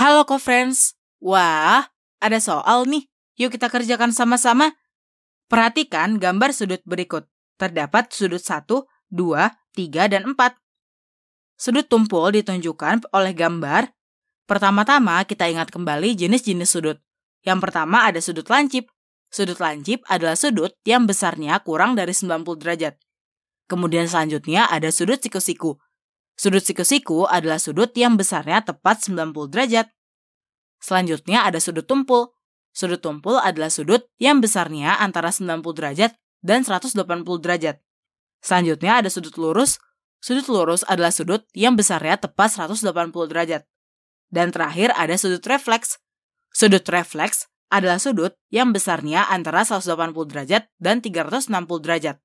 Halo co friends. Wah, ada soal nih. Yuk kita kerjakan sama-sama. Perhatikan gambar sudut berikut. Terdapat sudut 1, 2, 3, dan 4. Sudut tumpul ditunjukkan oleh gambar. Pertama-tama kita ingat kembali jenis-jenis sudut. Yang pertama ada sudut lancip. Sudut lancip adalah sudut yang besarnya kurang dari 90 derajat. Kemudian selanjutnya ada sudut siku-siku Sudut siku-siku adalah sudut yang besarnya tepat 90 derajat. Selanjutnya ada sudut tumpul. Sudut tumpul adalah sudut yang besarnya antara 90 derajat dan 180 derajat. Selanjutnya ada sudut lurus. Sudut lurus adalah sudut yang besarnya tepat 180 derajat. Dan terakhir ada sudut refleks. Sudut refleks adalah sudut yang besarnya antara 180 derajat dan 360 derajat.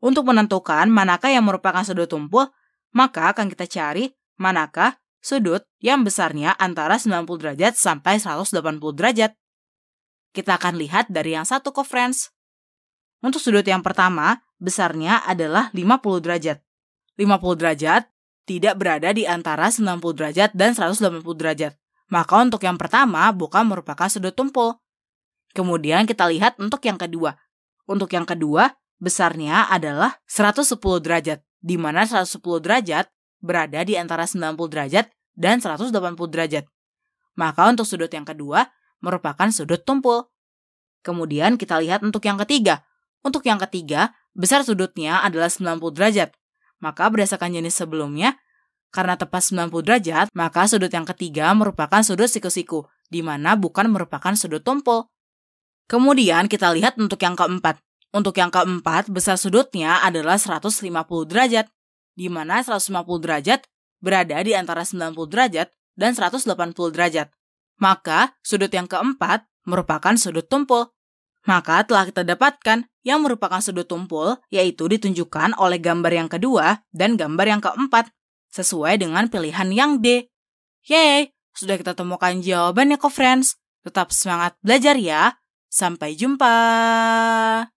Untuk menentukan manakah yang merupakan sudut tumpul, maka akan kita cari manakah sudut yang besarnya antara 90 derajat sampai 180 derajat. Kita akan lihat dari yang satu ke friends. Untuk sudut yang pertama, besarnya adalah 50 derajat. 50 derajat tidak berada di antara 90 derajat dan 180 derajat. Maka untuk yang pertama bukan merupakan sudut tumpul. Kemudian kita lihat untuk yang kedua. Untuk yang kedua, besarnya adalah 110 derajat di mana 110 derajat berada di antara 90 derajat dan 180 derajat. Maka untuk sudut yang kedua merupakan sudut tumpul. Kemudian kita lihat untuk yang ketiga. Untuk yang ketiga, besar sudutnya adalah 90 derajat. Maka berdasarkan jenis sebelumnya, karena tepat 90 derajat, maka sudut yang ketiga merupakan sudut siku-siku, di mana bukan merupakan sudut tumpul. Kemudian kita lihat untuk yang keempat. Untuk yang keempat, besar sudutnya adalah 150 derajat, di mana 150 derajat berada di antara 90 derajat dan 180 derajat. Maka, sudut yang keempat merupakan sudut tumpul. Maka telah kita dapatkan yang merupakan sudut tumpul, yaitu ditunjukkan oleh gambar yang kedua dan gambar yang keempat, sesuai dengan pilihan yang D. Yeay, sudah kita temukan jawabannya kok friends. Tetap semangat belajar ya. Sampai jumpa.